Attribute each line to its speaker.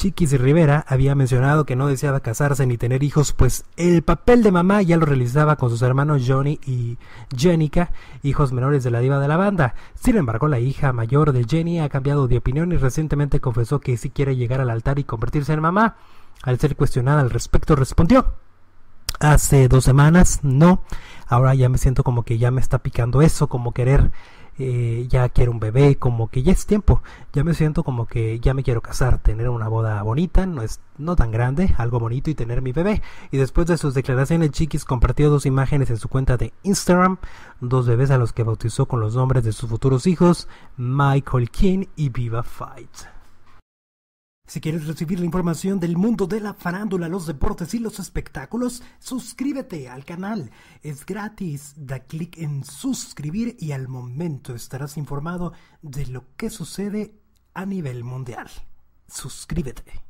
Speaker 1: Chiquis Rivera había mencionado que no deseaba casarse ni tener hijos, pues el papel de mamá ya lo realizaba con sus hermanos Johnny y Jenica, hijos menores de la diva de la banda. Sin embargo, la hija mayor de Jenny ha cambiado de opinión y recientemente confesó que sí quiere llegar al altar y convertirse en mamá. Al ser cuestionada al respecto, respondió: Hace dos semanas, no ahora ya me siento como que ya me está picando eso, como querer, eh, ya quiero un bebé, como que ya es tiempo, ya me siento como que ya me quiero casar, tener una boda bonita, no es no tan grande, algo bonito y tener mi bebé. Y después de sus declaraciones, Chiquis compartió dos imágenes en su cuenta de Instagram, dos bebés a los que bautizó con los nombres de sus futuros hijos, Michael King y Viva Fight. Si quieres recibir la información del mundo de la farándula, los deportes y los espectáculos, suscríbete al canal. Es gratis. Da clic en suscribir y al momento estarás informado de lo que sucede a nivel mundial. Suscríbete.